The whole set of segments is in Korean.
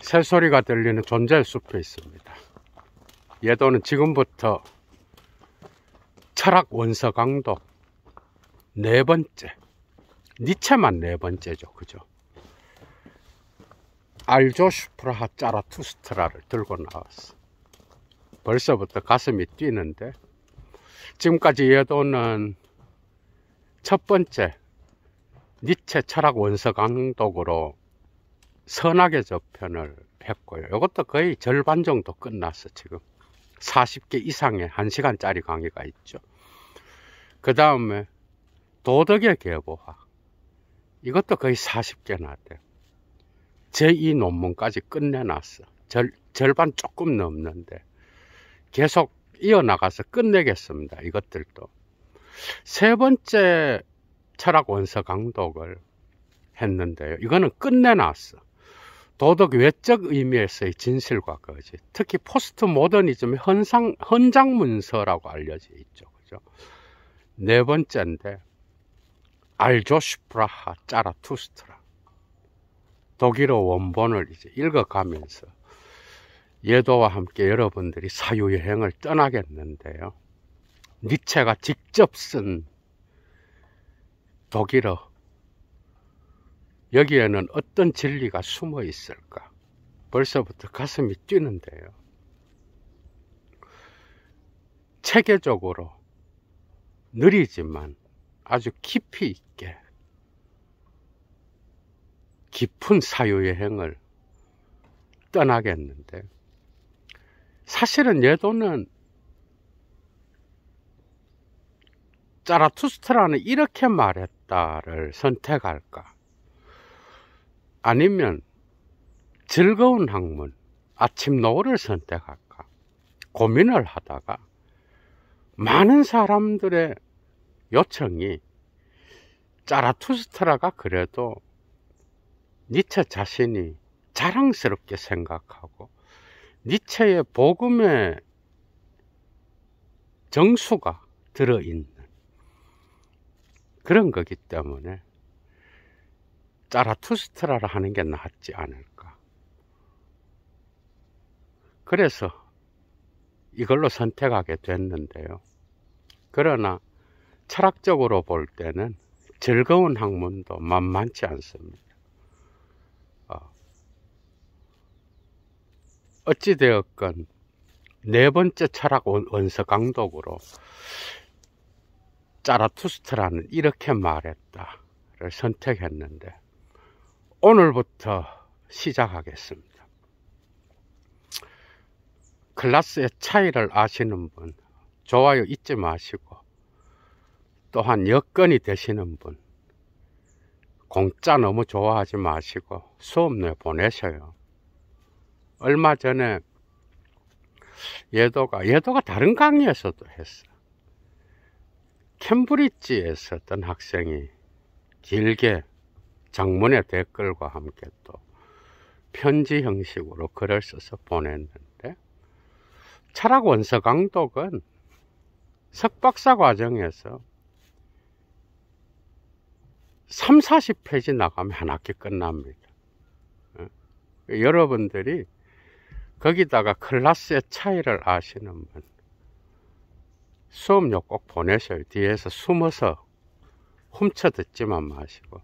새소리가 들리는 존잘숲에 있습니다. 예도는 지금부터 철학 원서 강도 네 번째 니체만 네 번째죠 그죠 알조 슈프라하 짜라투스트라를 들고 나왔어 벌써부터 가슴이 뛰는데 지금까지 예도는 첫 번째 니체 철학 원서 강독으로 선악의 저편을 했고요. 이것도 거의 절반 정도 끝났어 지금. 40개 이상의 1시간짜리 강의가 있죠. 그 다음에 도덕의 계보화. 이것도 거의 40개나 돼요. 제2 논문까지 끝내놨어. 절, 절반 조금 넘는데 계속 이어나가서 끝내겠습니다. 이것들도. 세 번째 철학 원서 강독을 했는데요. 이거는 끝내놨어. 도덕 외적 의미에서의 진실과 거짓 그 특히 포스트 모더니즘의 헌상, 헌장문서라고 알려져 있죠. 그죠? 네 번째인데 알조슈프라하 짜라투스트라 독일어 원본을 이제 읽어가면서 예도와 함께 여러분들이 사유여행을 떠나겠는데요. 니체가 직접 쓴 독일어 여기에는 어떤 진리가 숨어 있을까? 벌써부터 가슴이 뛰는데요. 체계적으로 느리지만 아주 깊이 있게 깊은 사유여행을 떠나겠는데 사실은 얘도는 자라투스트라는 이렇게 말했다를 선택할까 아니면 즐거운 학문, 아침 노을을 선택할까 고민을 하다가 많은 사람들의 요청이 짜라투스트라가 그래도 니체 자신이 자랑스럽게 생각하고 니체의 복음의 정수가 들어있는 그런 거기 때문에 짜라투스트라를 하는 게 낫지 않을까. 그래서 이걸로 선택하게 됐는데요. 그러나 철학적으로 볼 때는 즐거운 학문도 만만치 않습니다. 어, 어찌되었건 네 번째 철학 원서 강독으로 짜라투스트라는 이렇게 말했다를 선택했는데 오늘부터 시작하겠습니다. 클라스의 차이를 아시는 분, 좋아요 잊지 마시고, 또한 여건이 되시는 분, 공짜 너무 좋아하지 마시고 수업 내 보내셔요. 얼마 전에 예도가, 예도가 다른 강의에서도 했어. 캠브리지에서 어떤 학생이 길게 장문의 댓글과 함께 또 편지 형식으로 글을 써서 보냈는데 철학 원서 강독은 석박사 과정에서 3, 40페이지 나가면 한 학기 끝납니다. 예. 여러분들이 거기다가 클라스의 차이를 아시는 분 수업료 꼭 보내셔요. 뒤에서 숨어서 훔쳐 듣지만 마시고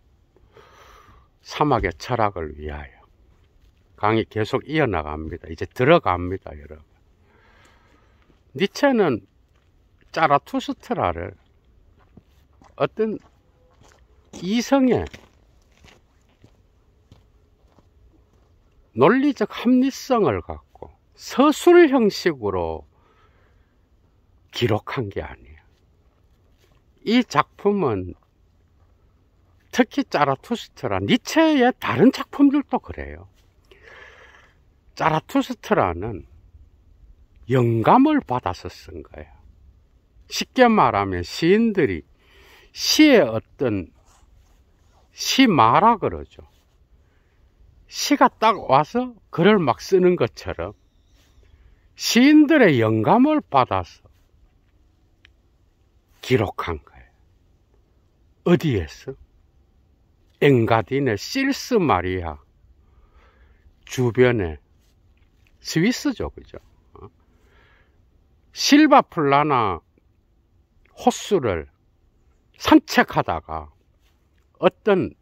사막의 철학을 위하여 강이 계속 이어나갑니다. 이제 들어갑니다, 여러분. 니체는 짜라투스트라를 어떤 이성의 논리적 합리성을 갖고 서술 형식으로 기록한 게 아니에요. 이 작품은 특히 짜라투스트라 니체의 다른 작품들도 그래요. 짜라투스트라는 영감을 받아서 쓴 거예요. 쉽게 말하면 시인들이 시의 어떤 시마라 그러죠. 시가 딱 와서 글을 막 쓰는 것처럼 시인들의 영감을 받아서 기록한 거예요. 어디에서? 엥가디네 실스 마리아 주변에 스위스죠 그죠 실바 플라나 호수를 산책하다가 어떤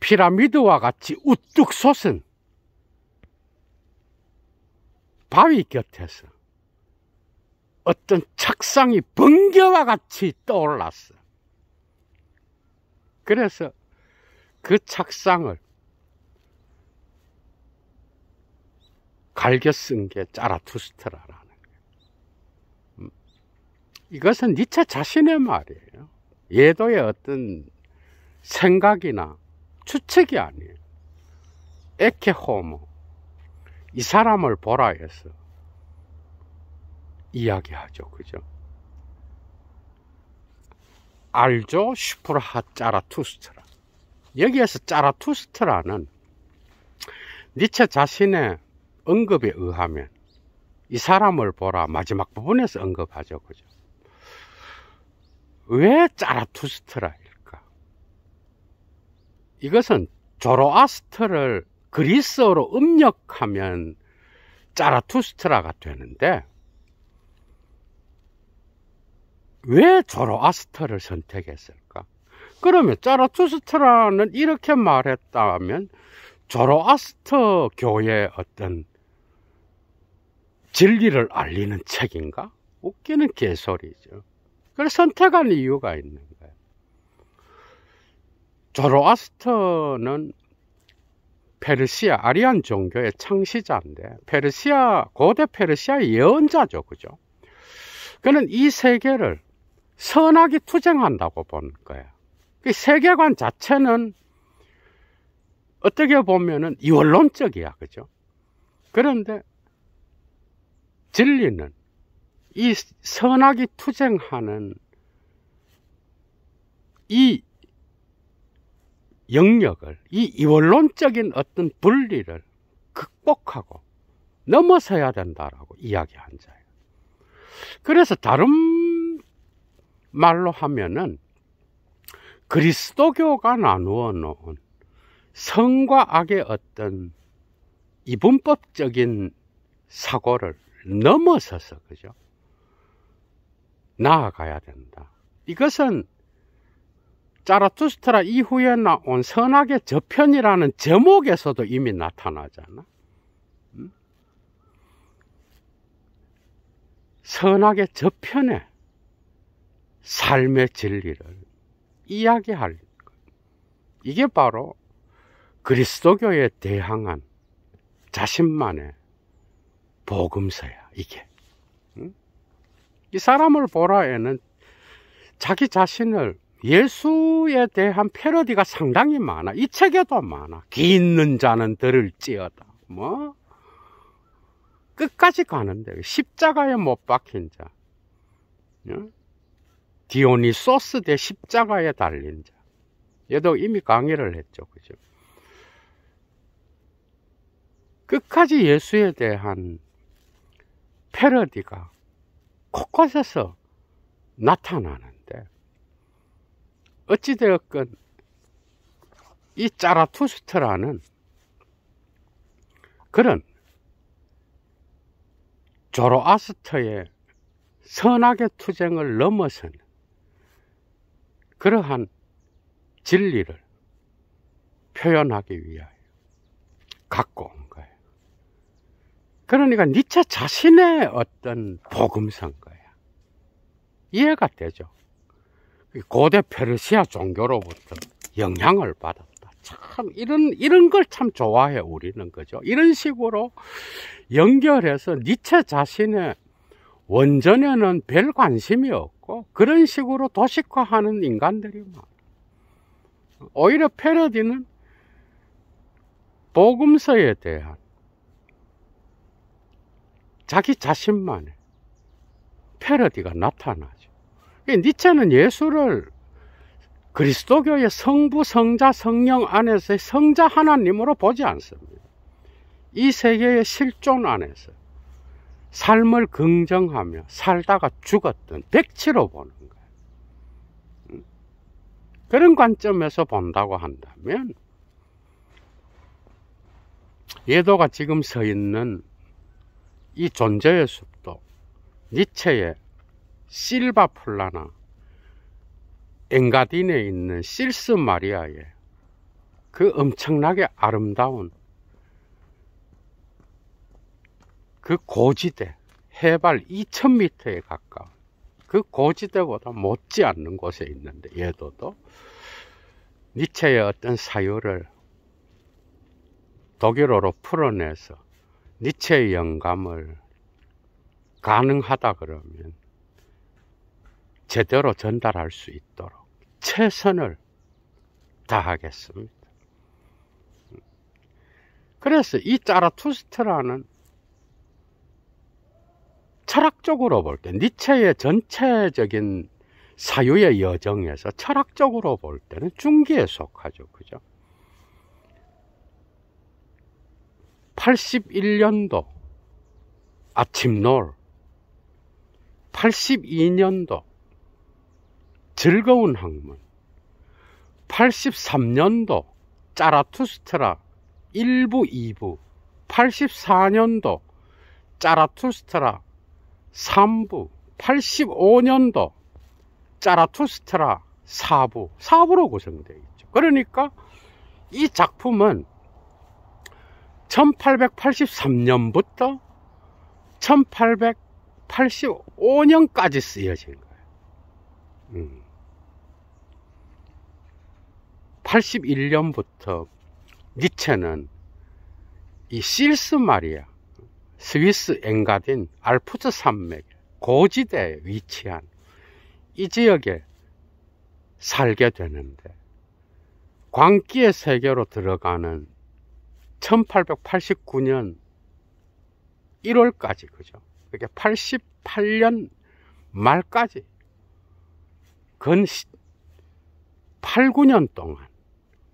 피라미드와 같이 우뚝 솟은 바위 곁에서 어떤 착상이 번개와 같이 떠올랐어. 그래서 그 착상을 갈겨 쓴 게 짜라투스트라라는 거 음. 이것은 니체 자신의 말이에요. 예도의 어떤 생각이나 추측이 아니에요. 에케호모 이 사람을 보라 해서 이야기하죠. 그죠? 알죠? 슈프라하 짜라투스트 라 여기에서 짜라투스트라는 니체 자신의 언급에 의하면 이 사람을 보라 마지막 부분에서 언급하죠. 그죠? 왜 짜라투스트라일까? 이것은 조로아스트를 그리스어로 음력하면 짜라투스트라가 되는데 왜 조로아스터를 선택했을까? 그러면 짜라투스트라는 이렇게 말했다면 조로아스터 교의 어떤 진리를 알리는 책인가? 웃기는 개소리죠. 그래서 선택한 이유가 있는 거예요. 조로아스터는 페르시아 아리안 종교의 창시자인데 페르시아 고대 페르시아 예언자죠, 그죠? 그는 이 세계를 선악이 투쟁한다고 보는 거예요. 그 세계관 자체는 어떻게 보면은 이원론적이야. 그죠? 그런데 진리는 이 선악이 투쟁하는 이 영역을, 이 이원론적인 어떤 분리를 극복하고 넘어서야 된다라고 이야기한 자예요. 그래서 다른 말로 하면은 그리스도교가 나누어 놓은 성과 악의 어떤 이분법적인 사고를 넘어서서 그죠? 나아가야 된다. 이것은 자라투스트라 이후에 나온 선악의 저편이라는 제목에서도 이미 나타나잖아. 음? 선악의 저편에 삶의 진리를 이야기할 이게 바로 그리스도교에 대항한 자신만의 복음서야 이게 응? 이 사람을 보라에는 자기 자신을 예수에 대한 패러디가 상당히 많아 이 책에도 많아 귀 있는 자는 들을지어다 뭐 끝까지 가는데 십자가에 못 박힌 자 응? 디오니소스 대 십자가에 달린 자. 얘도 이미 강의를 했죠. 그죠? 끝까지 예수에 대한 패러디가 곳곳에서 나타나는데 어찌되었건 이 짜라투스트라는 그런 조로아스터의 선악의 투쟁을 넘어서는 그러한 진리를 표현하기 위하여 갖고 온 거예요. 그러니까 니체 자신의 어떤 복음성 거야. 이해가 되죠? 고대 페르시아 종교로부터 영향을 받았다. 참 이런 이런 걸 참 좋아해 우리는 그죠 이런 식으로 연결해서 니체 자신의 원전에는 별 관심이 없고 있고 그런 식으로 도식화하는 인간들이 많아. 오히려 패러디는 복음서에 대한 자기 자신만의 패러디가 나타나죠. 그러니까 니체는 예수를 그리스도교의 성부, 성자, 성령 안에서 의 성자 하나님으로 보지 않습니다. 이 세계의 실존 안에서 삶을 긍정하며 살다가 죽었던 백치로 보는 거예요. 음. 그런 관점에서 본다고 한다면 예도가 지금 서 있는 이 존재의 숲도 니체의 실바 플라나 엥가딘에 있는 실스 마리아의 그 엄청나게 아름다운 그 고지대 해발 2000m에 가까운 그 고지대보다 못지않는 곳에 있는데 얘도도 니체의 어떤 사유를 독일어로 풀어내서 니체의 영감을 가능하다 그러면 제대로 전달할 수 있도록 최선을 다하겠습니다. 그래서 이 짜라투스트라는 철학적으로 볼 때, 니체의 전체적인 사유의 여정에서 철학적으로 볼 때는 중기에 속하죠. 그죠? 81년도 아침놀, 82년도 즐거운 학문, 83년도 짜라투스트라 1부 2부, 84년도 짜라투스트라 3부 85년도 짜라투스트라 4부 4부로 구성되어 있죠 그러니까 이 작품은 1883년부터 1885년까지 쓰여진 거예요 81년부터 음. 니체는 이 실스 마리아 스위스 엥가딘 알프스 산맥 고지대에 위치한 이 지역에 살게 되는데 광기의 세계로 들어가는 1889년 1월까지 그죠 그게 88년 말까지 근 8,9년 동안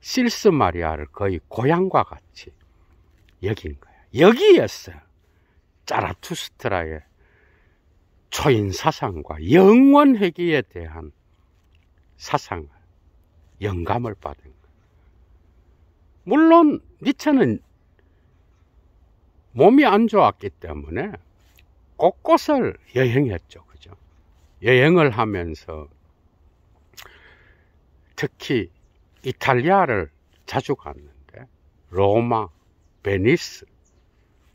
실스 마리아를 거의 고향과 같이 여긴 거야 여기였어요 짜라투스트라의 초인 사상과 영원 회귀에 대한 사상을 영감을 받은 것. 물론 니체는 몸이 안 좋았기 때문에 곳곳을 여행했죠. 그죠? 여행을 하면서 특히 이탈리아를 자주 갔는데 로마, 베니스,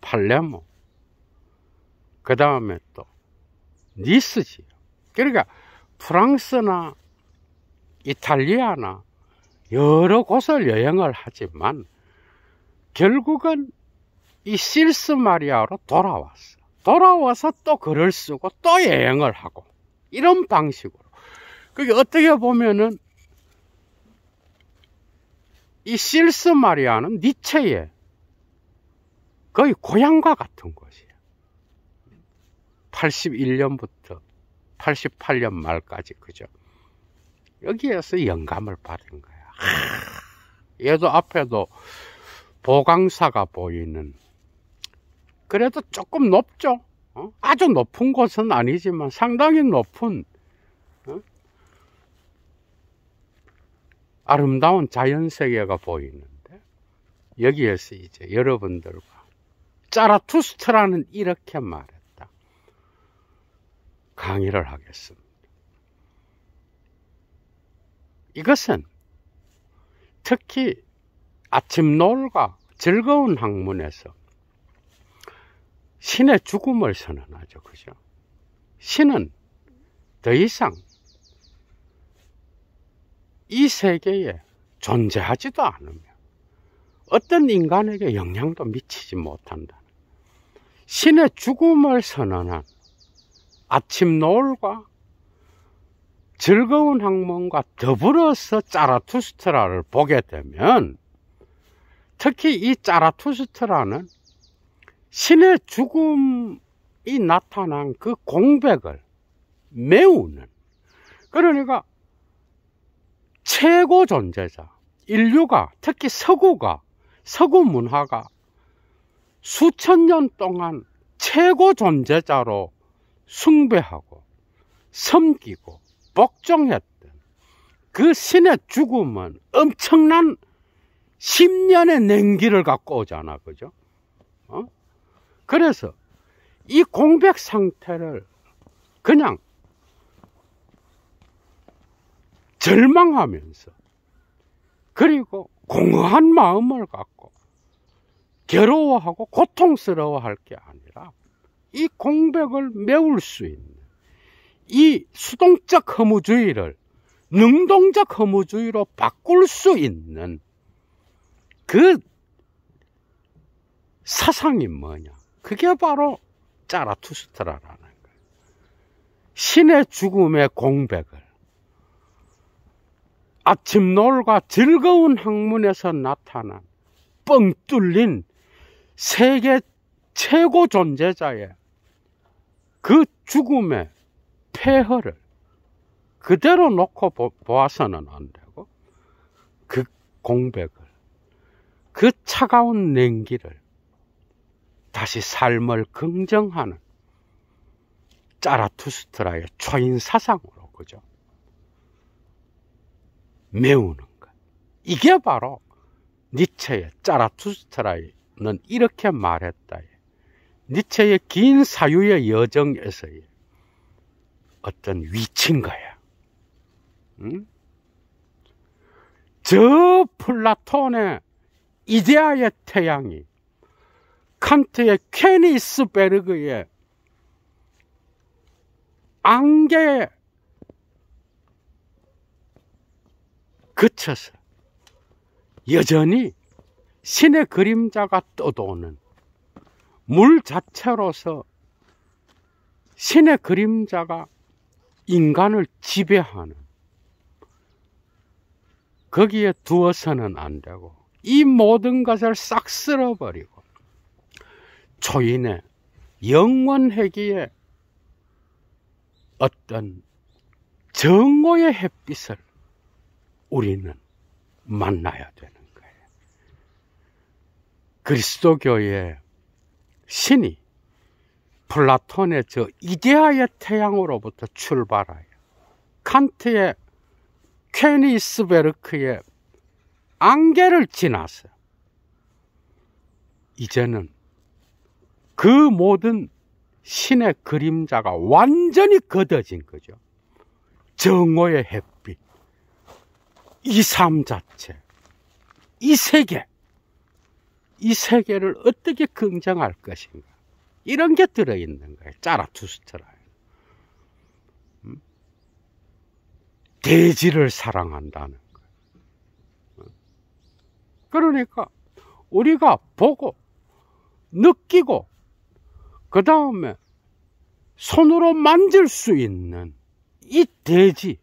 팔레모 그 다음에 또 니스지요. 그러니까 프랑스나 이탈리아나 여러 곳을 여행을 하지만 결국은 이 실스 마리아로 돌아왔어. 돌아와서 또 글을 쓰고 또 여행을 하고 이런 방식으로. 그게 어떻게 보면은 이 실스 마리아는 니체의 거의 고향과 같은 것이. 81년부터 88년 말까지 그죠 여기에서 영감을 받은 거야 하, 얘도 앞에도 보강사가 보이는 그래도 조금 높죠 어? 아주 높은 곳은 아니지만 상당히 높은 어? 아름다운 자연세계가 보이는데 여기에서 이제 여러분들과 짜라투스트라는 이렇게 말해 강의를 하겠습니다. 이것은 특히 아침 노을과 즐거운 학문에서 신의 죽음을 선언하죠. 그죠? 신은 더 이상 이 세계에 존재하지도 않으며 어떤 인간에게 영향도 미치지 못한다. 신의 죽음을 선언한 아침 노을과 즐거운 항몽과 더불어서 짜라투스트라를 보게 되면 특히 이 짜라투스트라는 신의 죽음이 나타난 그 공백을 메우는 그러니까 최고 존재자 인류가 특히 서구가 서구 문화가 수천 년 동안 최고 존재자로 숭배하고 섬기고 복종했던 그 신의 죽음은 엄청난 10년의 냉기를 갖고 오잖아 그죠? 어? 그래서 이 공백 상태를 그냥 절망하면서 그리고 공허한 마음을 갖고 괴로워하고 고통스러워할 게 아니라 이 공백을 메울 수 있는 이 수동적 허무주의를 능동적 허무주의로 바꿀 수 있는 그 사상이 뭐냐? 그게 바로 짜라투스트라라는 거예요. 신의 죽음의 공백을 아침 노을과 즐거운 학문에서 나타난 뻥 뚫린 세계 최고 존재자의 그 죽음의 폐허를 그대로 놓고 보, 아서는안 되고 그 공백을 그 차가운 냉기를 다시 삶을 긍정하는 짜라투스트라의 초인 사상으로 그죠 메우는 것 이게 바로 니체의 짜라투스트라는 이렇게 말했다 니체의 긴 사유의 여정에서의 어떤 위치인 거야. 응? 저 플라톤의 이데아의 태양이 칸트의 케니스베르그의 안개에 그쳐서 여전히 신의 그림자가 떠도는 물 자체로서 신의 그림자가 인간을 지배하는 거기에 두어서는 안 되고 이 모든 것을 싹 쓸어버리고 초인의 영원회기에 어떤 정오의 햇빛을 우리는 만나야 되는 거예요. 그리스도교의 신이 플라톤의 저 이데아의 태양으로부터 출발하여 칸트의 케니스베르크의 안개를 지나서 이제는 그 모든 신의 그림자가 완전히 걷어진 거죠. 정오의 햇빛, 이 삶 자체, 이 세계, 이 세계를 어떻게 긍정할 것인가 이런 게 들어있는 거예요 짜라투스트라 대지를 음? 사랑한다는 거예요 어? 그러니까 우리가 보고 느끼고 그 다음에 손으로 만질 수 있는 이 대지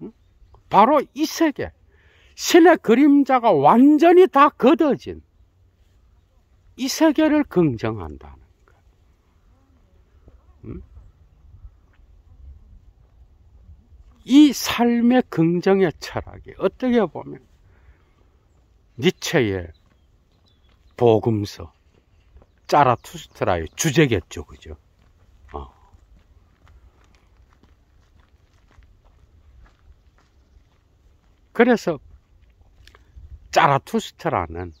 음? 바로 이 세계 신의 그림자가 완전히 다 걷어진 이 세계를 긍정한다는 것. 음? 이 삶의 긍정의 철학이 어떻게 보면 니체의 복음서 짜라투스트라의 주제겠죠, 그죠? 어. 그래서 짜라투스트라는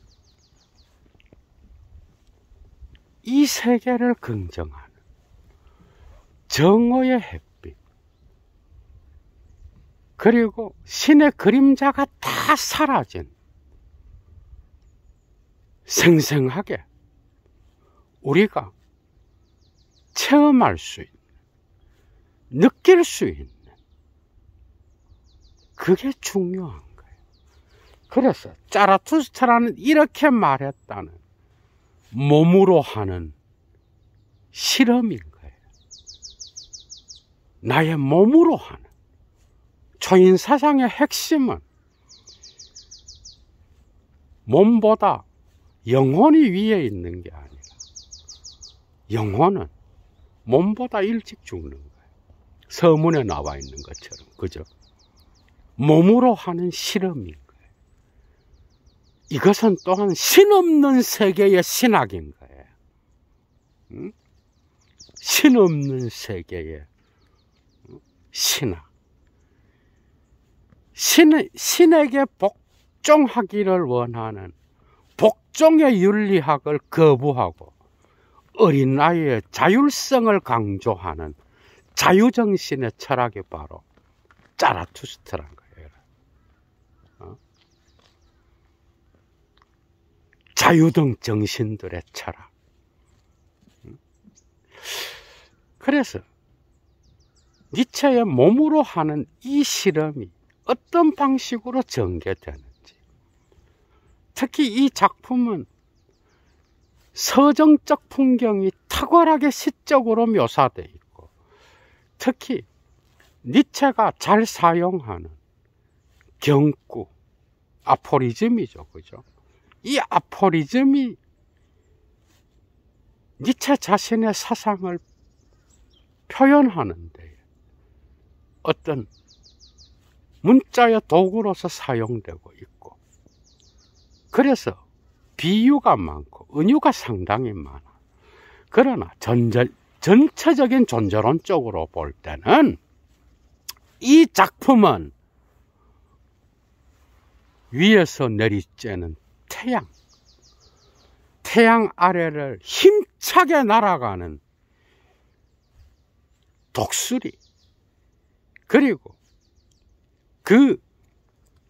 이 세계를 긍정하는 정오의 햇빛 그리고 신의 그림자가 다 사라진 생생하게 우리가 체험할 수 있는 느낄 수 있는 그게 중요한 그래서 짜라투스트라는 이렇게 말했다는 몸으로 하는 실험인 거예요. 나의 몸으로 하는 초인 사상의 핵심은 몸보다 영혼이 위에 있는 게 아니라 영혼은 몸보다 일찍 죽는 거예요. 서문에 나와 있는 것처럼 그죠? 몸으로 하는 실험인 이것은 또한 신 없는 세계의 신학인 거예요. 신 없는 세계의 신학. 신, 신에게 복종하기를 원하는 복종의 윤리학을 거부하고 어린아이의 자율성을 강조하는 자유정신의 철학이 바로 짜라투스트란 거 자유등 정신들의 철학 그래서 니체의 몸으로 하는 이 실험이 어떤 방식으로 전개되는지 특히 이 작품은 서정적 풍경이 탁월하게 시적으로 묘사되어 있고 특히 니체가 잘 사용하는 경구 아포리즘이죠 그죠 이 아포리즘이 니체 자신의 사상을 표현하는데 어떤 문자의 도구로서 사용되고 있고 그래서 비유가 많고 은유가 상당히 많아 그러나 전제, 전체적인 존재론쪽으로볼 때는 이 작품은 위에서 내리쬐는 태양. 태양 아래를 힘차게 날아가는 독수리. 그리고 그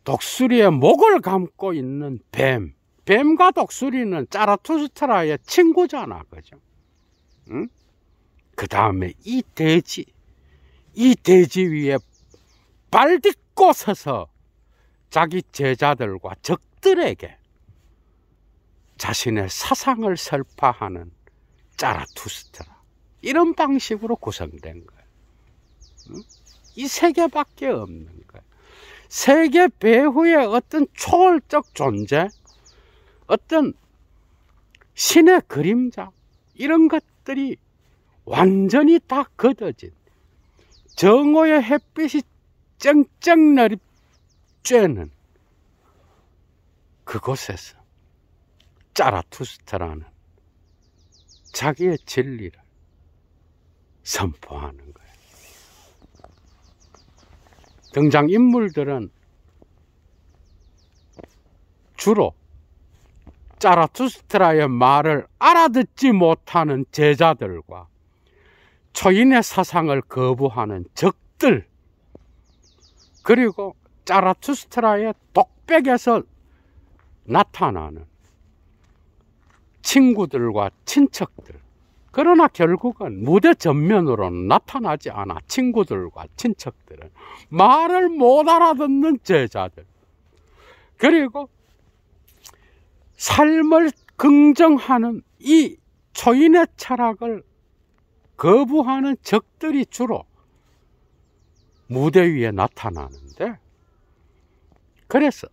독수리의 목을 감고 있는 뱀. 뱀과 독수리는 짜라투스트라의 친구잖아. 그죠? 응? 그 다음에 이 돼지. 이 돼지 위에 발 딛고 서서 자기 제자들과 적들에게 자신의 사상을 설파하는 짜라투스트라 이런 방식으로 구성된 거예요. 이세 계밖에 없는 거예요. 세계 배후에 어떤 초월적 존재, 어떤 신의 그림자 이런 것들이 완전히 다 걷어진 정오의 햇빛이 쨍쨍 내리 쬐는 그곳에서 짜라투스트라는 자기의 진리를 선포하는 거예요. 등장인물들은 주로 짜라투스트라의 말을 알아듣지 못하는 제자들과 초인의 사상을 거부하는 적들 그리고 짜라투스트라의 독백에서 나타나는 친구들과 친척들. 그러나 결국은 무대 전면으로는 나타나지 않아. 친구들과 친척들은. 말을 못 알아듣는 제자들. 그리고 삶을 긍정하는 이 초인의 철학을 거부하는 적들이 주로 무대 위에 나타나는데 그래서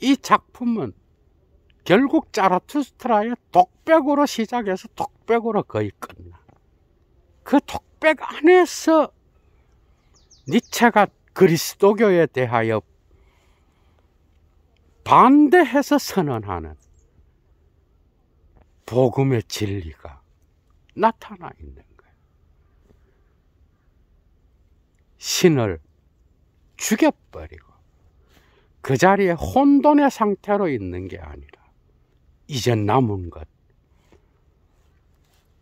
이 작품은 결국 자라투스트라의 독백으로 시작해서 독백으로 거의 끝나. 그 독백 안에서 니체가 그리스도교에 대하여 반대해서 선언하는 복음의 진리가 나타나 있는 거예요. 신을 죽여버리고 그 자리에 혼돈의 상태로 있는 게 아니라 이제 남은 것.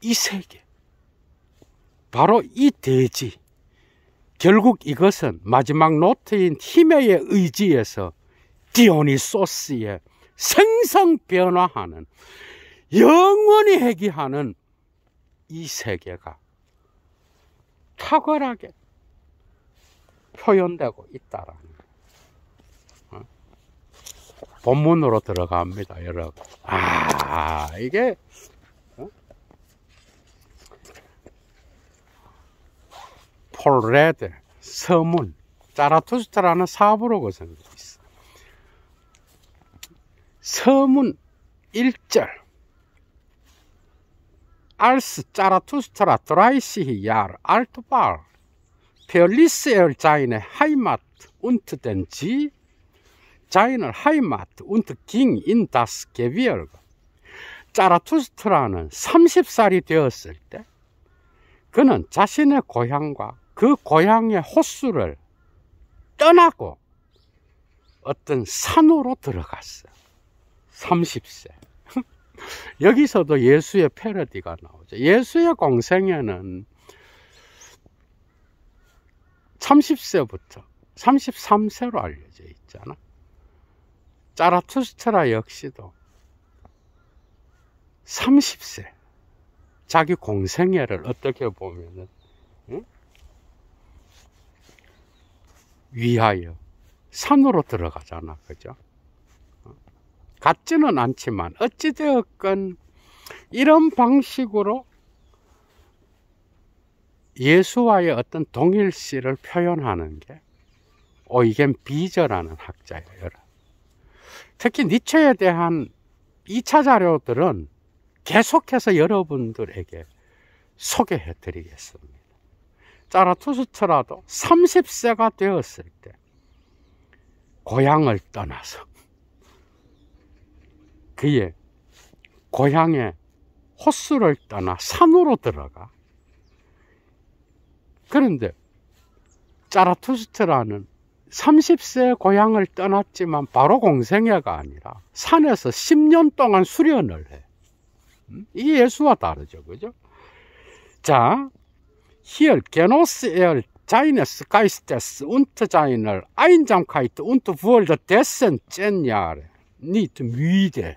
이 세계. 바로 이 대지. 결국 이것은 마지막 노트인 히메의 의지에서 디오니소스의 생성 변화하는 영원히 회귀하는 이 세계가 탁월하게 표현되고 있다라는 본문으로 들어갑니다 여러분 아 이게 어? 폴레드 서문 자라투스트라는 사부로고성이 있어 서문 1절 알스 자라투스트라 드라이시히 야르 알토발 페리스엘 어 자인의 하이마트 운트된 지 자인을 하이마트 운트 ging in das Gebirge 짜라투스트라는 30살이 되었을 때 그는 자신의 고향과 그 고향의 호수를 떠나고 어떤 산으로 들어갔어 요 30세 여기서도 예수의 패러디가 나오죠 예수의 공생에는 30세부터 33세로 알려져 있잖아 짜라투스트라 역시도 30세 자기 공생애를 어떻게 보면은 응? 위하여 산으로 들어가잖아 그죠 어? 같지는 않지만 어찌되었건 이런 방식으로 예수와의 어떤 동일시를 표현하는 게오이게 어, 비저라는 학자예요 특히 니체에 대한 2차 자료들은 계속해서 여러분들에게 소개해 드리겠습니다. 자라투스트라도 30세가 되었을 때 고향을 떠나서 그의 고향의 호수를 떠나 산으로 들어가 그런데 자라투스트라는 30세 고향을 떠났지만 바로 공생애가 아니라 산에서 10년 동안 수련을 해. 이게 예수와 다르죠. 그죠? 자, hier genoss er seines Geistes und seiner Einsamkeit und wurde dessen zehn Jahre nicht müde.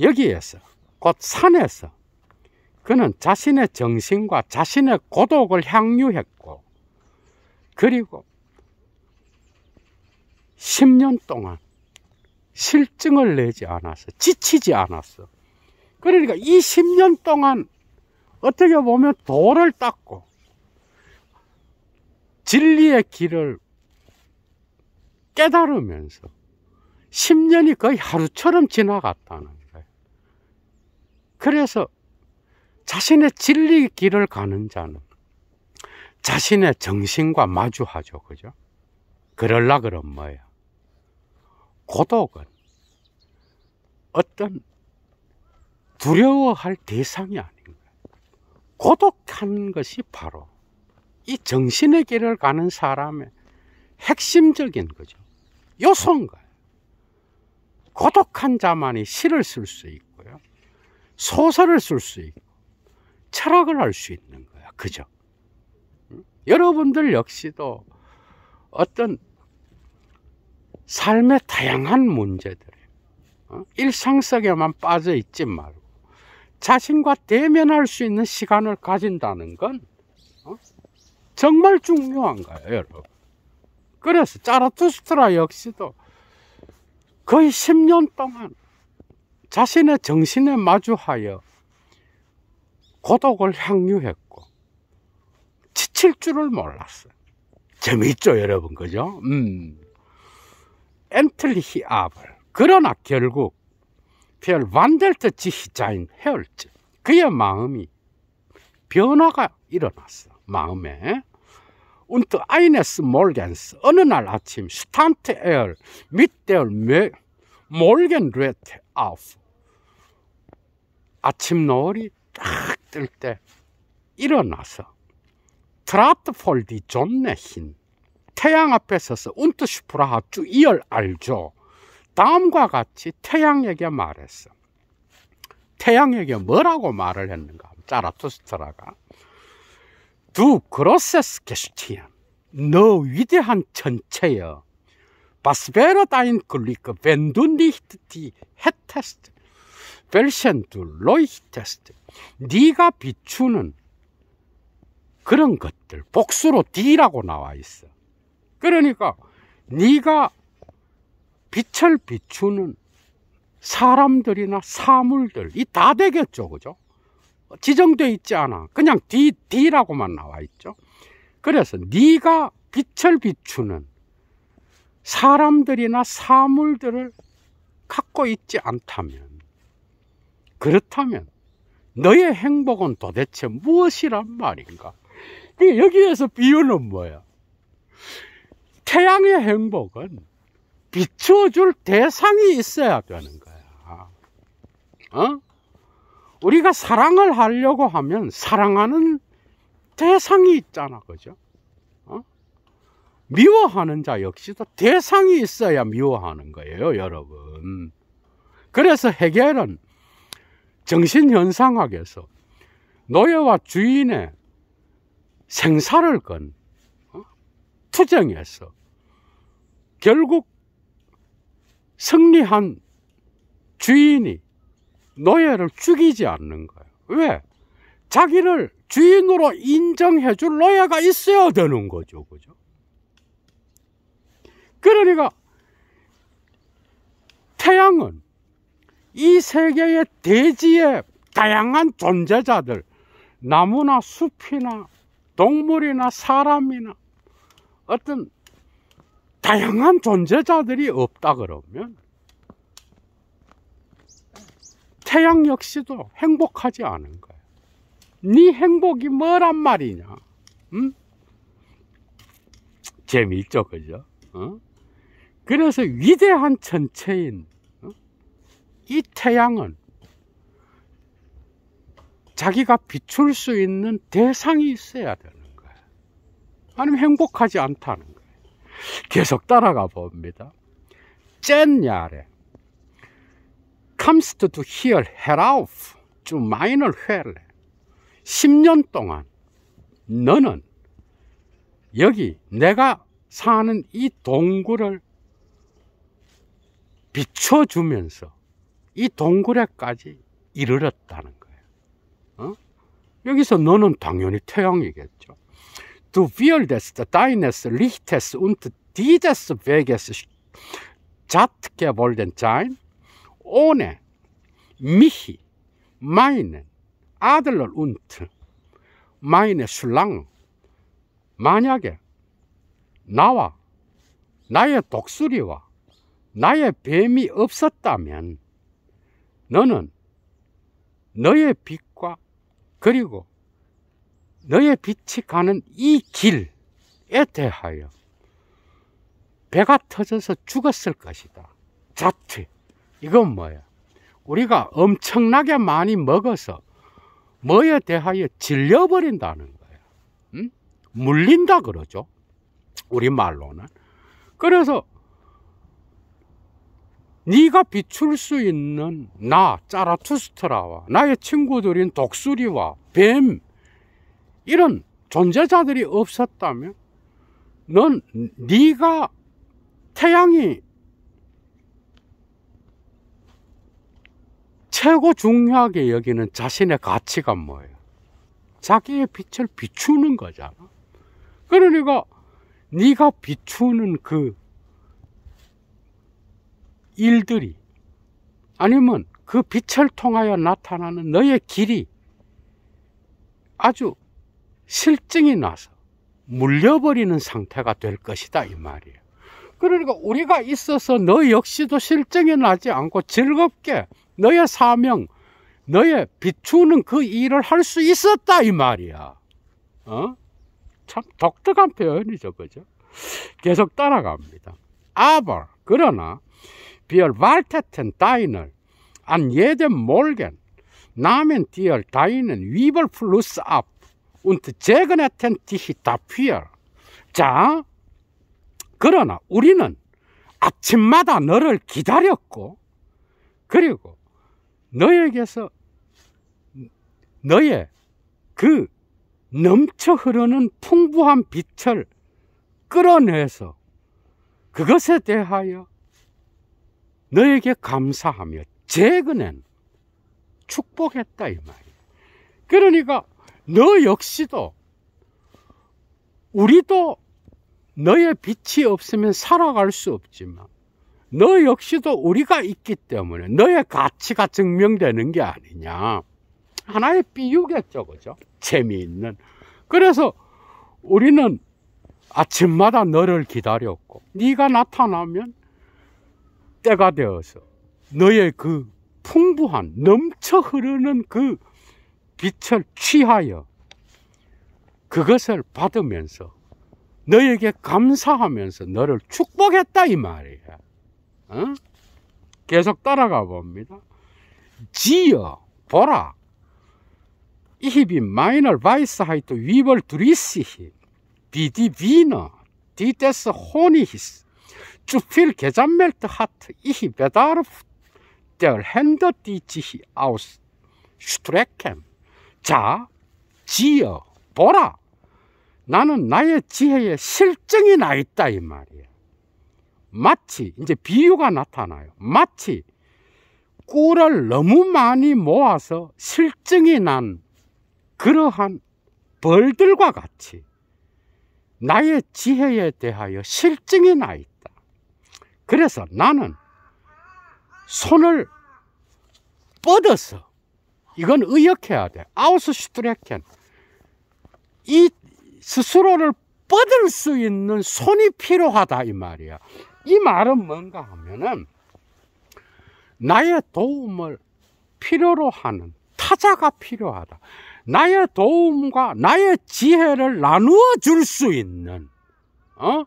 여기에서, 곧 산에서, 그는 자신의 정신과 자신의 고독을 향유했고, 그리고 10년 동안 실증을 내지 않았어. 지치지 않았어. 그러니까 이 10년 동안 어떻게 보면 돌을 닦고 진리의 길을 깨달으면서 10년이 거의 하루처럼 지나갔다는 거예요. 그래서 자신의 진리 의 길을 가는 자는 자신의 정신과 마주하죠. 그죠? 그럴라 그럼 뭐예요? 고독은 어떤 두려워할 대상이 아닌 가 고독한 것이 바로 이 정신의 길을 가는 사람의 핵심적인 거죠. 요소인 거예요. 고독한 자만이 시를 쓸 수 있고요. 소설을 쓸 수 있고 철학을 할 수 있는 거예요 그죠? 여러분들 역시도 어떤 삶의 다양한 문제들 어? 일상 속에만 빠져 있지 말고 자신과 대면할 수 있는 시간을 가진다는 건 어? 정말 중요한 거예요 여러분 그래서 짜라투스트라 역시도 거의 10년 동안 자신의 정신에 마주하여 고독을 향유했고 지칠 줄을 몰랐어요 재미있죠 여러분 그죠? 음. 엔틀히압을 그러나 결국 펠 반델트 지히자인 헤얼즈 그의 마음이 변화가 일어났어 마음에 운트 아이네스 몰겐스 어느 날 아침 스탄트 에얼 밑대얼 메 몰겐 레트 아프 아침 노을이 딱 뜰 때 일어나서 트라트폴디 존네 흰 태양 앞에 서서 운트슈프라 합주 이열 알죠. 다음과 같이 태양에게 말했어. 태양에게 뭐라고 말을 했는가? 짜라투스트라가 두 그로세스 게슈티안 너 위대한 전체여 바스베르 다인 글리크 벤둔리히트티 헤테스트 벨센두 로이히테스트 네가 비추는 그런 것들 복수로 D라고 나와 있어 그러니까 네가 빛을 비추는 사람들이나 사물들 이 다 되겠죠 그죠 지정되어 있지 않아 그냥 D, D라고만 나와 있죠 그래서 네가 빛을 비추는 사람들이나 사물들을 갖고 있지 않다면 그렇다면 너의 행복은 도대체 무엇이란 말인가 여기에서 비유는 뭐야 태양의 행복은 비춰줄 대상이 있어야 되는 거야. 어? 우리가 사랑을 하려고 하면 사랑하는 대상이 있잖아, 그죠? 어? 미워하는 자 역시도 대상이 있어야 미워하는 거예요, 여러분. 그래서 해결은 정신현상학에서 노예와 주인의 생사를 건 어? 투쟁에서 결국 승리한 주인이 노예를 죽이지 않는 거예요. 왜? 자기를 주인으로 인정해 줄 노예가 있어야 되는 거죠. 그죠? 그러니까 태양은 이 세계의 대지의 다양한 존재자들 나무나 숲이나 동물이나 사람이나 어떤 다양한 존재자들이 없다 그러면 태양 역시도 행복하지 않은 거야. 네 행복이 뭐란 말이냐? 응? 재미있죠, 그죠? 어? 그래서 위대한 천체인 어? 이 태양은 자기가 비출 수 있는 대상이 있어야 되는 거야. 아니면 행복하지 않다는 거야. 계속 따라가 봅니다. 젠야레 comes to hear herauf to minor hell 10년 동안 너는 여기 내가 사는 이 동굴을 비춰주면서 이 동굴에까지 이르렀다는 거예요. 어? 여기서 너는 당연히 태양이겠죠. du wirdes deines Lichtes und die des Weges satt geworden sein, ohne mich, meinen Adler und meine Schlangen, 만약에 나와 나의 독수리와 나의 뱀이 없었다면 너는 너의 빛과 그리고 너의 빛이 가는 이 길에 대하여 배가 터져서 죽었을 것이다. 자퇴. 이건 뭐야? 우리가 엄청나게 많이 먹어서 뭐에 대하여 질려버린다는 거야. 응? 물린다 그러죠. 우리 말로는. 그래서 네가 비출 수 있는 나, 짜라투스트라와 나의 친구들인 독수리와 뱀, 이런 존재자들이 없었다면 넌 음. 네가 태양이 최고 중요하게 여기는 자신의 가치가 뭐예요? 자기의 빛을 비추는 거잖아. 그러니까 네가 비추는 그 일들이 아니면 그 빛을 통하여 나타나는 너의 길이 아주 실증이 나서 물려버리는 상태가 될 것이다 이 말이에요 그러니까 우리가 있어서 너 역시도 실증이 나지 않고 즐겁게 너의 사명 너의 비추는 그 일을 할 수 있었다 이 말이야 어? 참 독특한 표현이죠 그죠 계속 따라갑니다 aber 그러나 wir warteten deiner an jedem m o und Zegneten dich dafür. 자, 그러나 우리는 아침마다 너를 기다렸고, 그리고 너에게서 너의 그 넘쳐 흐르는 풍부한 빛을 끌어내서 그것에 대하여 너에게 감사하며 재근엔 축복했다 이 말이야. 그러니까 너 역시도 우리도 너의 빛이 없으면 살아갈 수 없지만 너 역시도 우리가 있기 때문에 너의 가치가 증명되는 게 아니냐 하나의 비유겠죠 그죠 재미있는 그래서 우리는 아침마다 너를 기다렸고 네가 나타나면 때가 되어서 너의 그 풍부한 넘쳐 흐르는 그 빛을 취하여 그것을 받으면서 너에게 감사하면서 너를 축복했다 이 말이야. 어? 계속 따라가 봅니다. 지어 보라. 이히비 마이널 바이스 하이트 위벌 드리시히 비디 비너 디데스 호니히스 주필 계잔멜트 하트 이히 베다르프 델 핸더 디지히 아우스 슈트레캠 자, 지어 보라. 나는 나의 지혜에 실증이 나 있다 이 말이야. 마치 이제 비유가 나타나요. 마치 꿀을 너무 많이 모아서 실증이 난 그러한 벌들과 같이 나의 지혜에 대하여 실증이 나 있다. 그래서 나는 손을 뻗어서 이건 의역해야 돼. 아우스슈트레켄이 스스로를 뻗을 수 있는 손이 필요하다 이 말이야. 이 말은 뭔가 하면은 나의 도움을 필요로 하는 타자가 필요하다. 나의 도움과 나의 지혜를 나누어 줄 수 있는 어?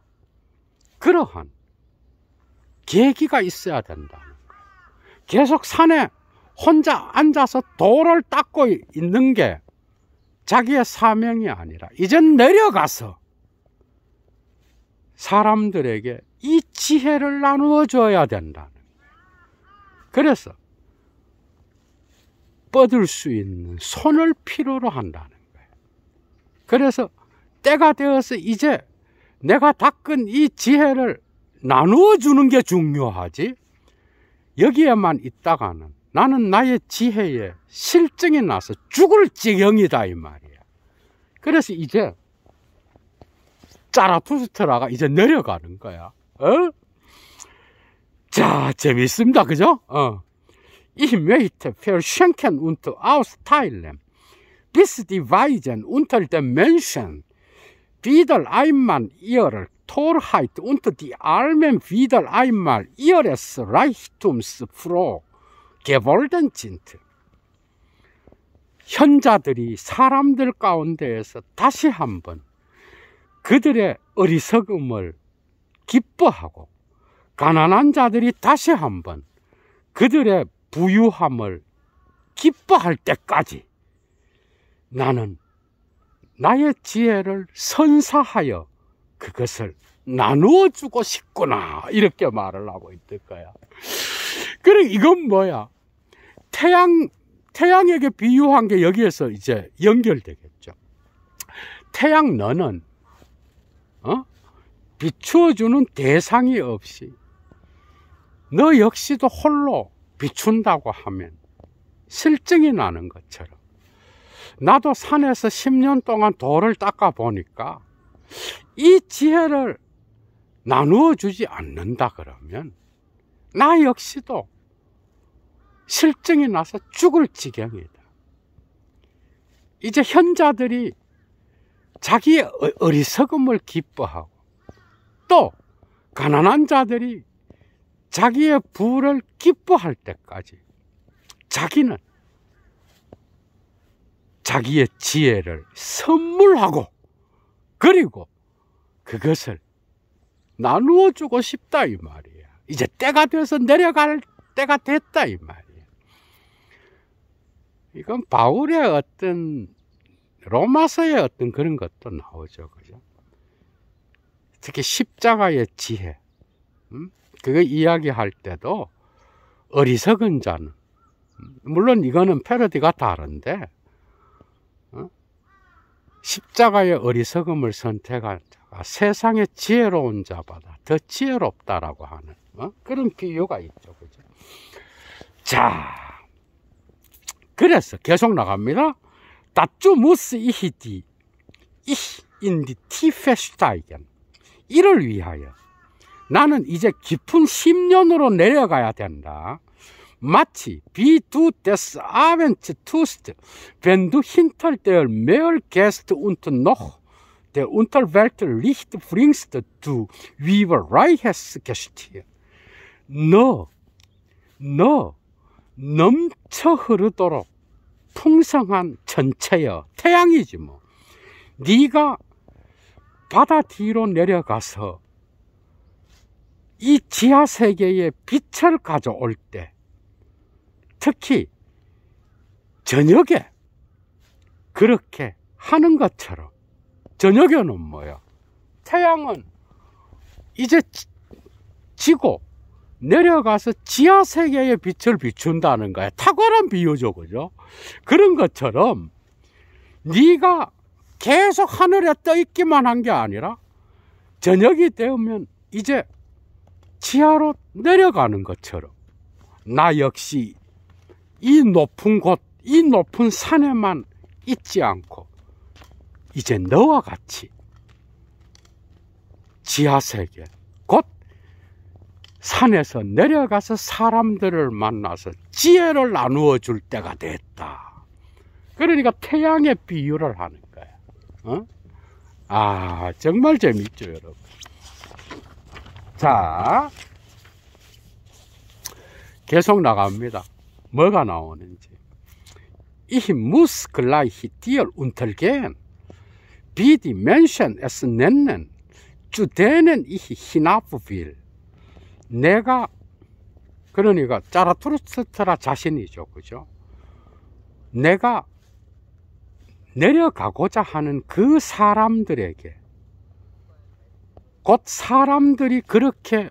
그러한 계기가 있어야 된다 계속 산에 혼자 앉아서 돌을 닦고 있는 게 자기의 사명이 아니라 이젠 내려가서 사람들에게 이 지혜를 나누어 줘야 된다는 거예요. 그래서 뻗을 수 있는 손을 필요로 한다는 거예요. 그래서 때가 되어서 이제 내가 닦은 이 지혜를 나누어 주는 게 중요하지 여기에만 있다가는 나는 나의 지혜에 실증이 나서 죽을 지경이다 이 말이야 그래서 이제 짜라푸스트라가 이제 내려가는 거야 어? 자 재미있습니다 그죠? 어. Ich möchte verschenken und austeilen. Bis die Weisen unter den Menschen wieder einmal ihre Torheit und die Armen wieder einmal ihres Reichtums froh 개볼된 진트 현자들이 사람들 가운데에서 다시 한번 그들의 어리석음을 기뻐하고 가난한 자들이 다시 한번 그들의 부유함을 기뻐할 때까지 나는 나의 지혜를 선사하여 그것을 나누어 주고 싶구나 이렇게 말을 하고 있을 거야 그래 이건 뭐야 태양, 태양에게 비유한 게 여기에서 이제 연결되겠죠. 태양 너는, 어? 비추어주는 대상이 없이, 너 역시도 홀로 비춘다고 하면 실증이 나는 것처럼. 나도 산에서 10년 동안 돌을 닦아보니까 이 지혜를 나누어 주지 않는다 그러면 나 역시도 실증이 나서 죽을 지경이다. 이제 현자들이 자기의 어, 어리석음을 기뻐하고 또 가난한 자들이 자기의 부를 기뻐할 때까지 자기는 자기의 지혜를 선물하고 그리고 그것을 나누어 주고 싶다 이 말이야. 이제 때가 되어서 내려갈 때가 됐다 이 말. 이야 이건 바울의 어떤 로마서의 어떤 그런 것도 나오죠. 그죠? 특히 십자가의 지혜. 음? 그거 이야기할 때도 어리석은 자는, 음, 물론 이거는 패러디가 다른데, 어? 십자가의 어리석음을 선택한 자가 세상의 지혜로운 자보다 더 지혜롭다라고 하는 어? 그런 비유가 있죠. 그죠? 자. 그래서 계속 나갑니다. 다쭈 무스 이히디 이인디 히 티페슈타이겐 이를 위하여 나는 이제 깊은 십년으로 내려가야 된다. 마치 비투 데스 아벤츠 투스트 벤두 힌털델 메얼 게스트 운트 노 der Unterwelt Licht b r i n g s 너 d 넘쳐 흐르도록 풍성한 전체여 태양이지 뭐 네가 바다 뒤로 내려가서 이 지하세계에 빛을 가져올 때 특히 저녁에 그렇게 하는 것처럼 저녁에는 뭐야 태양은 이제 지고 내려가서 지하 세계에 빛을 비춘다는 거야. 탁월한 비유죠, 그죠? 그런 것처럼 네가 계속 하늘에 떠 있기만 한 게 아니라 저녁이 되면 이제 지하로 내려가는 것처럼 나 역시 이 높은 곳, 이 높은 산에만 있지 않고 이제 너와 같이 지하 세계, 산에서 내려가서 사람들을 만나서 지혜를 나누어 줄 때가 됐다. 그러니까 태양의 비유를 하는 거야. 어? 아, 정말 재밌죠, 여러분. 자, 계속 나갑니다. 뭐가 나오는지. Ich muss gleich dir untergehen. Wie die Menschen es nennen, zu denen ich hinauf will. 내가 그러니까 자라투르스트라 자신이죠 그죠 내가 내려가고자 하는 그 사람들에게 곧 사람들이 그렇게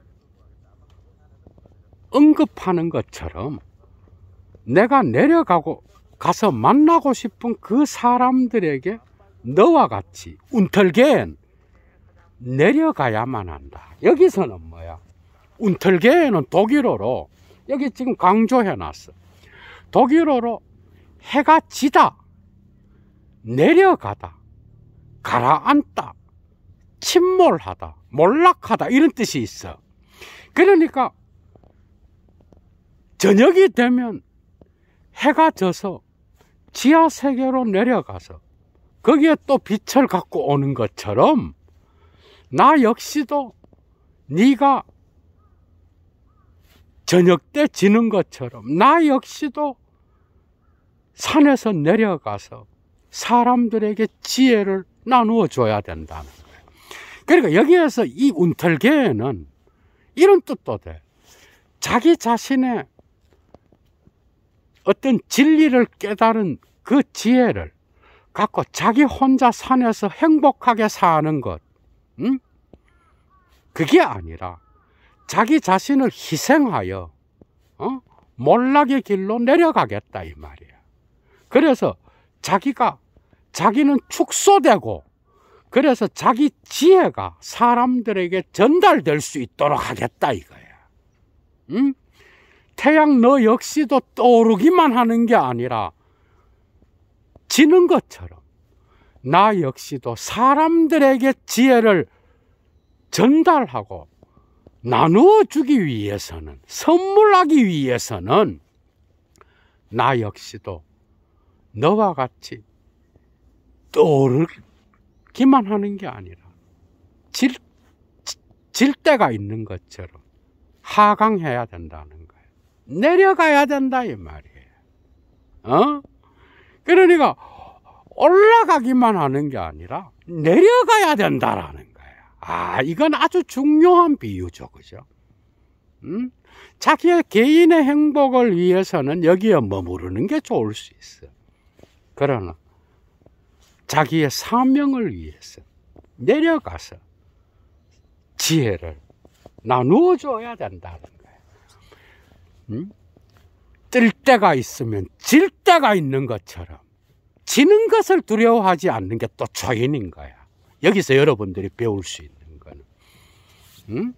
언급하는 것처럼 내가 내려가고 가서 만나고 싶은 그 사람들에게 너와 같이 운털겐 내려가야만 한다. 여기서는 뭐야? 운틀개에는 독일어로 여기 지금 강조해 놨어 독일어로 해가 지다 내려가다 가라앉다 침몰하다 몰락하다 이런 뜻이 있어 그러니까 저녁이 되면 해가 져서 지하 세계로 내려가서 거기에 또 빛을 갖고 오는 것처럼 나 역시도 네가 저녁 때 지는 것처럼 나 역시도 산에서 내려가서 사람들에게 지혜를 나누어 줘야 된다는 거예요. 그러니까 여기에서 이 운털계에는 이런 뜻도 돼. 자기 자신의 어떤 진리를 깨달은 그 지혜를 갖고 자기 혼자 산에서 행복하게 사는 것, 응? 음? 그게 아니라 자기 자신을 희생하여 어? 몰락의 길로 내려가겠다 이 말이야. 그래서 자기가 자기는 축소되고 그래서 자기 지혜가 사람들에게 전달될 수 있도록 하겠다 이거야. 응? 태양 너 역시도 떠오르기만 하는 게 아니라 지는 것처럼 나 역시도 사람들에게 지혜를 전달하고 나누어 주기 위해서는, 선물하기 위해서는 나 역시도 너와 같이 떠오르기만 하는 게 아니라 질, 질 때가 있는 것처럼 하강해야 된다는 거예요. 내려가야 된다 이 말이에요. 어? 그러니까 올라가기만 하는 게 아니라 내려가야 된다라는 거예요. 아, 이건 아주 중요한 비유죠. 그죠? 음? 자기의 개인의 행복을 위해서는 여기에 머무르는 게 좋을 수 있어. 그러나, 자기의 사명을 위해서 내려가서 지혜를 나누어 줘야 된다는 거예요. 음? 뜰 때가 있으면 질 때가 있는 것처럼 지는 것을 두려워하지 않는 게또 초인인 거예요. 여기서 여러분들이 배울 수 있는 거는 음?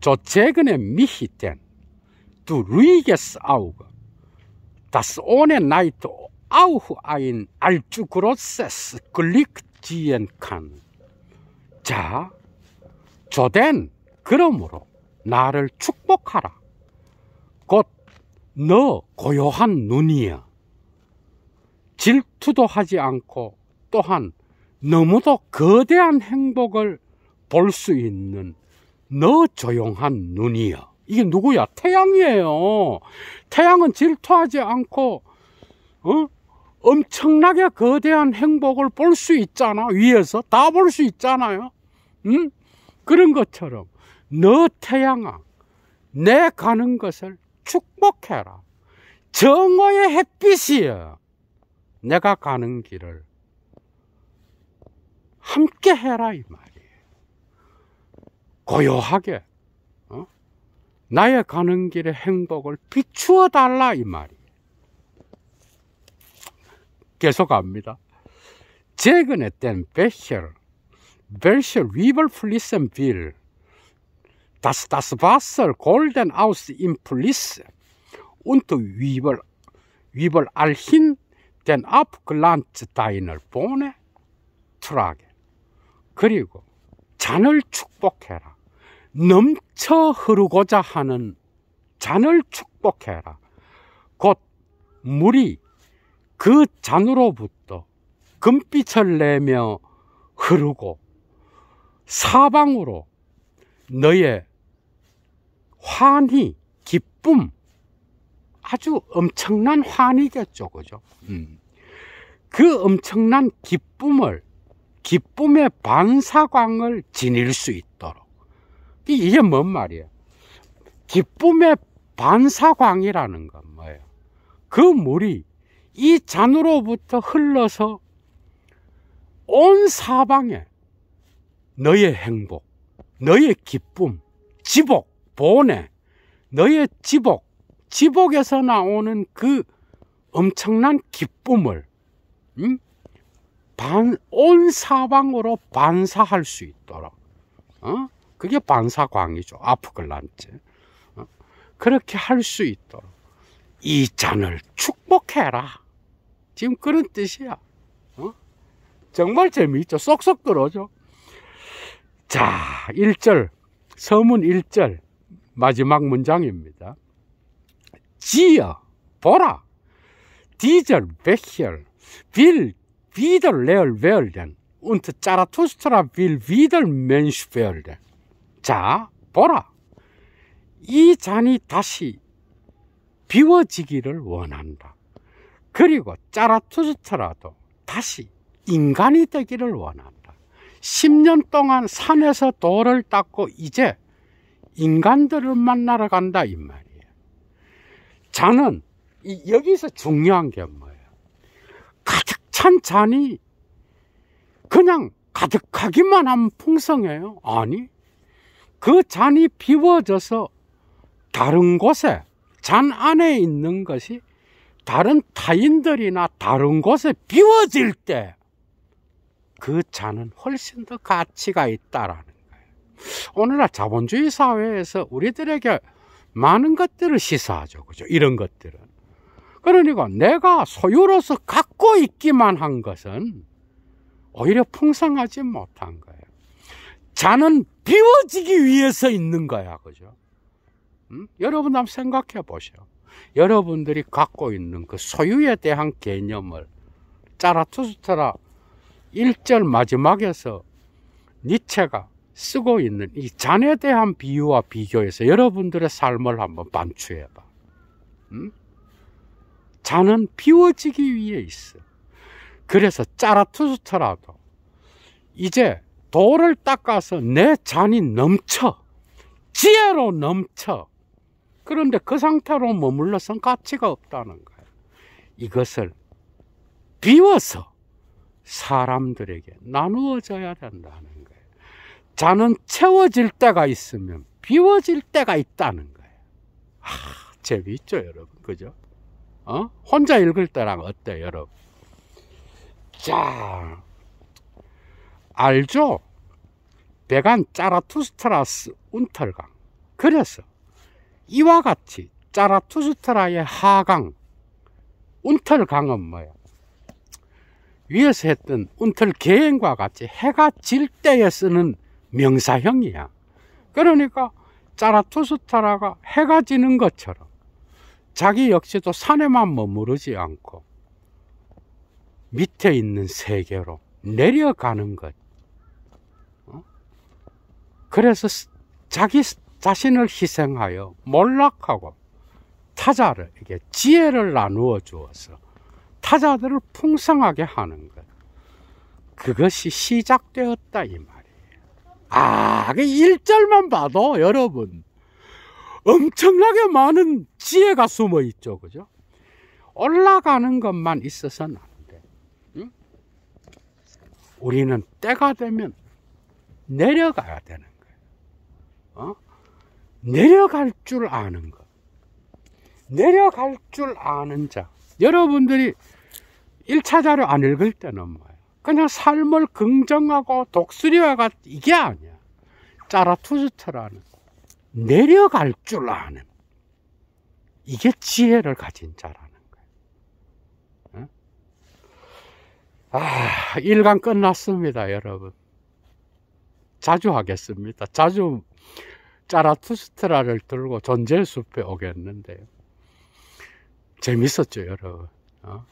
조체근에 미히텐 두 루이게스 아우가 다스 오네 나이트 아우후 아인 알주 그로세스 글릭지엔 칸. 자, 저 댄 그러므로 나를 축복하라. 곧 너 고요한 눈이야. 질투도 하지 않고 또한 너무도 거대한 행복을 볼 수 있는 너 조용한 눈이여. 이게 누구야? 태양이에요. 태양은 질투하지 않고, 어? 엄청나게 거대한 행복을 볼 수 있잖아. 위에서. 다 볼 수 있잖아요. 응? 그런 것처럼, 너 태양아, 내 가는 것을 축복해라. 정오의 햇빛이여. 내가 가는 길을 함께 해라 이 말이에요. 고요하게 어? 나의 가는 길의 행복을 비추어 달라 이 말이에요. 계속 갑니다. 최근에 땐 베셜, 베셜 위벌 플리센빌, dass das Wasser golden aus im Police und über, über all hin den Abglanz deiner Bohne trage. 그리고 잔을 축복해라. 넘쳐 흐르고자 하는 잔을 축복해라. 곧 물이 그 잔으로부터 금빛을 내며 흐르고 사방으로 너의 환희, 기쁨, 아주 엄청난 환희겠죠, 그죠? 음. 그 엄청난 기쁨을 기쁨의 반사광을 지닐 수 있도록 이게 뭔 말이에요? 기쁨의 반사광이라는 건 뭐예요? 그 물이 이 잔으로부터 흘러서 온 사방에 너의 행복, 너의 기쁨, 지복, 보내, 너의 지복, 지복에서 나오는 그 엄청난 기쁨을 응? 반, 온 사방으로 반사할 수 있도록. 어? 그게 반사광이죠. 아프글란체. 어? 그렇게 할 수 있도록. 이 잔을 축복해라. 지금 그런 뜻이야. 어? 정말 재미있죠. 쏙쏙 들어죠. 자, 1절. 서문 1절. 마지막 문장입니다. 지어, 보라. 디젤 백혈, 빌, wieder leer werden und Zarathustra will wieder Mensch werden. 자, 보라. 이 잔이 다시 비워지기를 원한다. 그리고 자라투스트라도 다시 인간이 되기를 원한다. 10년 동안 산에서 돌을 닦고 이제 인간들을 만나러 간다 이 말이에요. 자는 여기서 중요한 게 뭐예요? 산찬이 그냥 가득하기만 하면 풍성해요. 아니, 그 잔이 비워져서 다른 곳에, 잔 안에 있는 것이 다른 타인들이나 다른 곳에 비워질 때 그 잔은 훨씬 더 가치가 있다라는 거예요. 오늘날 자본주의 사회에서 우리들에게 많은 것들을 시사하죠. 그죠? 이런 것들은. 그러니까 내가 소유로서 갖고 있기만 한 것은 오히려 풍성하지 못한 거예요. 자는 비워지기 위해서 있는 거야, 그죠? 음? 여러분 한번 생각해 보세요. 여러분들이 갖고 있는 그 소유에 대한 개념을 짜라투스트라 1절 마지막에서 니체가 쓰고 있는 이 잔에 대한 비유와 비교해서 여러분들의 삶을 한번 반추해 봐. 음? 자는 비워지기 위해 있어. 그래서 짜라투스처라도 이제 돌을 닦아서 내 잔이 넘쳐. 지혜로 넘쳐. 그런데 그 상태로 머물러선 가치가 없다는 거예요. 이것을 비워서 사람들에게 나누어져야 된다는 거예요. 자는 채워질 때가 있으면 비워질 때가 있다는 거예요. 아, 재미있죠, 여러분. 그죠? 어? 혼자 읽을 때랑 어때 여러분 자 알죠 베간 짜라투스트라스 운털강 그래서 이와 같이 짜라투스트라의 하강 운털강은 뭐야 위에서 했던 운털 계행과 같이 해가 질 때에 쓰는 명사형이야 그러니까 짜라투스트라가 해가 지는 것처럼 자기 역시도 산에만 머무르지 않고 밑에 있는 세계로 내려가는 것. 어? 그래서 자기 자신을 희생하여 몰락하고 타자를에게 지혜를 나누어 주어서 타자들을 풍성하게 하는 것. 그것이 시작되었다 이 말이에요. 아, 그 1절만 봐도 여러분 엄청나게 많은 지혜가 숨어 있죠. 그죠? 올라가는 것만 있어서는 안 돼. 응? 우리는 때가 되면 내려가야 되는 거예요. 어? 내려갈 줄 아는 거. 내려갈 줄 아는 자. 여러분들이 1차 자료 안 읽을 때는 뭐요 그냥 삶을 긍정하고 독수리와 같, 이게 아니야. 짜라투스트라는. 내려갈 줄 아는 이게 지혜를 가진 자라는 거예요. 아, 일간 끝났습니다, 여러분. 자주 하겠습니다. 자주 짜라투스트라를 들고 존재 숲에 오겠는데요. 재밌었죠, 여러분. 어?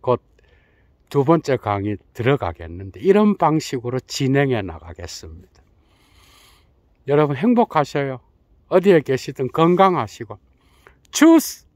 곧두 번째 강의 들어가겠는데, 이런 방식으로 진행해 나가겠습니다. 여러분 행복하셔요. 어디에 계시든 건강하시고. 추스!